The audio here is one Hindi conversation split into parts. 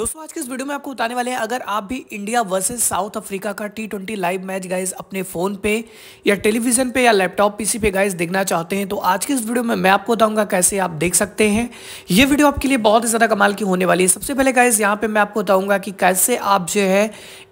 दोस्तों आज के इस वीडियो में आपको बताने वाले हैं अगर आप भी इंडिया वर्सेस साउथ अफ्रीका का T twenty live match guys अपने फ़ोन पे या टेलीविज़न पे या लैपटॉप पीसी पे गाइज देखना चाहते हैं तो आज के इस वीडियो में मैं आपको बताऊंगा कैसे आप देख सकते हैं ये वीडियो आपके लिए बहुत ही ज़्यादा कमाल की होने वाली है सबसे पहले गाइज यहाँ पर मैं आपको बताऊंगा कि कैसे आप जो है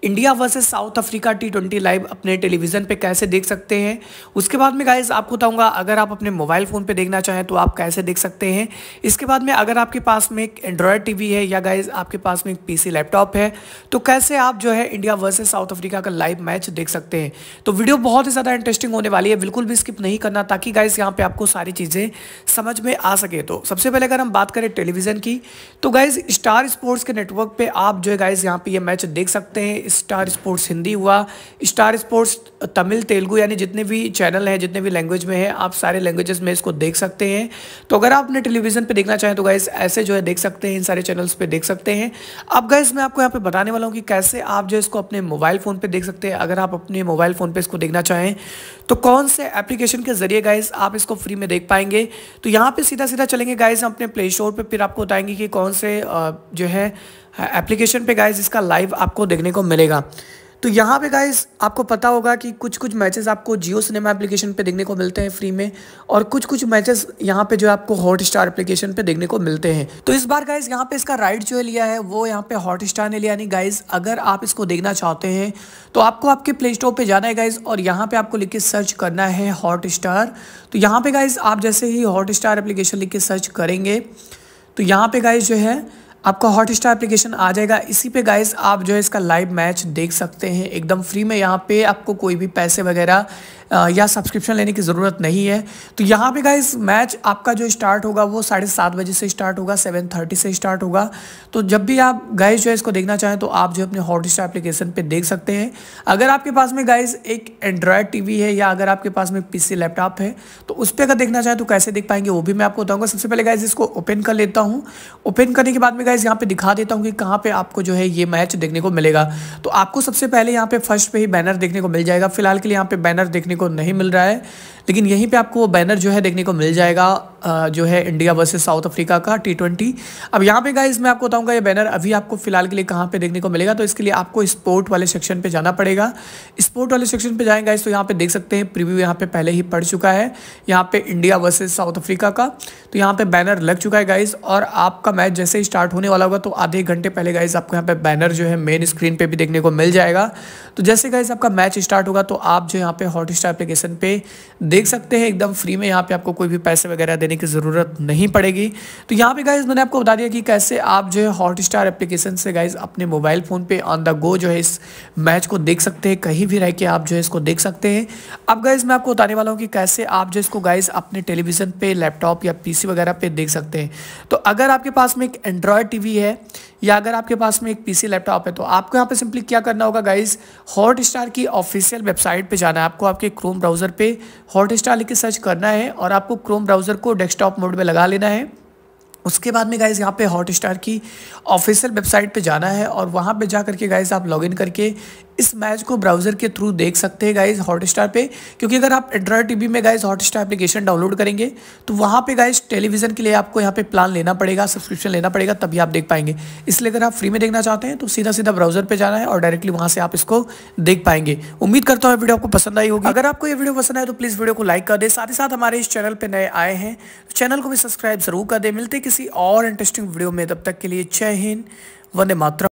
India versus South Africa T live अपने टेलीविज़न पर कैसे देख सकते हैं उसके बाद में गाइज आपको बताऊंगा अगर आप अपने मोबाइल फ़ोन पर देखना चाहें तो आप कैसे देख सकते हैं इसके बाद में अगर आपके पास में एक एंड्रॉयड टी है या गाइज आपके पास पास में एक पीसी लैपटॉप है तो कैसे आप जो है इंडिया वर्सेस साउथ अफ्रीका का लाइव मैच देख सकते हैं तो वीडियो बहुत ही ज़्यादा इंटरेस्टिंग होने वाली है बिल्कुल भी स्किप नहीं करना ताकि गाइस यहाँ पे आपको सारी चीज़ें समझ में आ सके तो सबसे पहले अगर हम बात करें टेलीविज़न की तो गाइज स्टार स्पोर्ट्स के नेटवर्क पर आप जो है गाइज यहाँ पर यह मैच देख सकते हैं स्टार स्पोर्ट्स हिंदी हुआ स्टार स्पोर्ट्स तमिल तेलुगु यानी जितने भी चैनल हैं जितने भी लैंग्वेज में है आप सारे लैंग्वेजेस में इसको देख सकते हैं तो अगर आप अपने टेलीविज़न पर देखना चाहें तो गाइज ऐसे जो है देख सकते हैं इन सारे चैनल्स पर देख सकते हैं अब गैस मैं आपको यहाँ पे बताने वाला हूँ कि कैसे आप जो इसको अपने मोबाइल फ़ोन पे देख सकते हैं अगर आप अपने मोबाइल फ़ोन पे इसको देखना चाहें तो कौन से एप्लीकेशन के ज़रिए गाइज आप इसको फ्री में देख पाएंगे तो यहाँ पे सीधा सीधा चलेंगे गाइज अपने प्ले स्टोर पर फिर आपको बताएंगे कि कौन से जो है एप्लीकेशन पर गाइज इसका लाइव आपको देखने को मिलेगा तो यहाँ पे गाइस आपको पता होगा कि कुछ कुछ मैचेस आपको जियो सिनेमा एप्लीकेशन पे देखने को मिलते हैं फ्री में और कुछ कुछ मैचेस यहाँ पे जो है आपको हॉट स्टार एप्लीकेशन पे देखने को मिलते हैं तो इस बार गाइज यहाँ पे इसका राइट जो है लिया है वो यहाँ पे हॉट स्टार ने लिया यानी गाइज अगर आप इसको देखना चाहते हैं तो आपको आपके प्ले स्टोर पर जाना है गाइज और यहाँ पे आपको लिख के सर्च करना है हॉट स्टार तो यहाँ पे गाइज आप जैसे ही हॉट स्टार एप्लीकेशन लिख के सर्च करेंगे तो यहाँ पे गाइज जो है आपका हॉट स्टार एप्लीकेशन आ जाएगा इसी पे गाइस आप जो है इसका लाइव मैच देख सकते हैं एकदम फ्री में यहाँ पे आपको कोई भी पैसे वगैरह या सब्सक्रिप्शन लेने की ज़रूरत नहीं है तो यहाँ पे गाइस मैच आपका जो स्टार्ट होगा वो साढ़े सात बजे से स्टार्ट होगा सेवन थर्टी से स्टार्ट होगा तो जब भी आप गाइस जो है इसको देखना चाहें तो आप जो अपने हॉट स्टार एप्लीकेशन पर देख सकते हैं अगर आपके पास में गाइज एक एंड्रॉयड टी है या अगर आपके पास में पी लैपटॉप है तो उस पर अगर देखना चाहें तो कैसे देख पाएंगे वो भी मैं आपको बताऊँगा सबसे पहले गाइज इसको ओपन कर लेता हूँ ओपन करने के बाद में गाइज यहाँ पर दिखा देता हूँ कि कहाँ पर आपको जो है ये मैच देखने को मिलेगा तो आपको सबसे पहले यहाँ पे फर्स्ट पे ही बैनर देखने को मिल जाएगा फिलहाल के लिए यहाँ पे बैनर देखने को नहीं मिल रहा है लेकिन यहीं पे आपको वो बैनर जो है देखने को मिल जाएगा जो है इंडिया वर्सेस साउथ अफ्रीका का टी ट्वेंटी अब यहाँ पे गाइज मैं आपको बताऊँगा ये बैनर अभी आपको फिलहाल के लिए कहाँ पे देखने को मिलेगा तो इसके लिए आपको स्पोर्ट वाले सेक्शन पे जाना पड़ेगा स्पोर्ट वाले सेक्शन पे जाएंगे गाइज तो यहाँ पे देख सकते हैं प्रिव्यू यहाँ पे पहले ही पड़ चुका है यहाँ पे इंडिया वर्सेज साउथ अफ्रीका का तो यहाँ पे बैनर लग चुका है गाइज और आपका मैच जैसे ही स्टार्ट होने वाला होगा तो आधे घंटे पहले गाइज आपको यहाँ पे बैनर जो है मेन स्क्रीन पर भी देखने को मिल जाएगा तो जैसे गाइज आपका मैच स्टार्ट होगा तो आप जो यहाँ पे हॉट इंस्टा एप्लीकेशन पे देख सकते हैं एकदम फ्री में यहाँ पे आपको कोई भी पैसे वगैरह देने की ज़रूरत नहीं पड़ेगी तो यहाँ पे गाइज मैंने आपको बता दिया कि कैसे आप जो है हॉट स्टार एप्लीकेशन से गाइज अपने मोबाइल फ़ोन पे ऑन द गो जो है इस मैच को देख सकते हैं कहीं भी रह के आप जो है इसको देख सकते हैं अब गाइज मैं आपको बताने वाला हूँ कि कैसे आप जो इसको गाइज अपने टेलीविज़न पर लैपटॉप या पी वगैरह पर देख सकते हैं तो अगर आपके पास में एक एंड्रॉयड टी है या अगर आपके पास में एक पीसी लैपटॉप है तो आपको यहाँ पे सिंपली क्या करना होगा गाइज हॉट स्टार की ऑफिशियल वेबसाइट पे जाना है आपको आपके क्रोम ब्राउज़र पे हॉट स्टार लिख के सर्च करना है और आपको क्रोम ब्राउज़र को डेस्कटॉप मोड में लगा लेना है उसके बाद में गाइज़ यहाँ पे हॉट स्टार की ऑफिशियल वेबसाइट पे जाना है और वहाँ पे जा करके गाइज़ आप लॉगिन करके इस मैच को ब्राउजर के थ्रू देख सकते हैं गाइज हॉटस्टार पे क्योंकि अगर आप एंड्रॉयड टीवी में गाइज हॉटस्टार एप्लीकेशन डाउनलोड करेंगे तो वहाँ पे गाइज टेलीविजन के लिए आपको यहाँ पे प्लान लेना पड़ेगा सब्सक्रिप्शन लेना पड़ेगा तभी आप देख पाएंगे इसलिए अगर आप फ्री में देखना चाहते हैं तो सीधा सीधा ब्राउजर पर जाना है और डायरेक्टली वहाँ से आप इसको देख पाएंगे उम्मीद करता हूँ वीडियो आपको पसंद आई होगी अगर आपको ये वीडियो पसंद आए तो प्लीज़ वीडियो को लाइक कर दे साथ ही साथ हमारे इस चैनल पर नए आए हैं चैनल तो को भी सब्सक्राइब जरूर कर दे मिलते किसी और इंटरेस्टिंग वीडियो में तब तक के लिए जय हिंद वंदे मातरम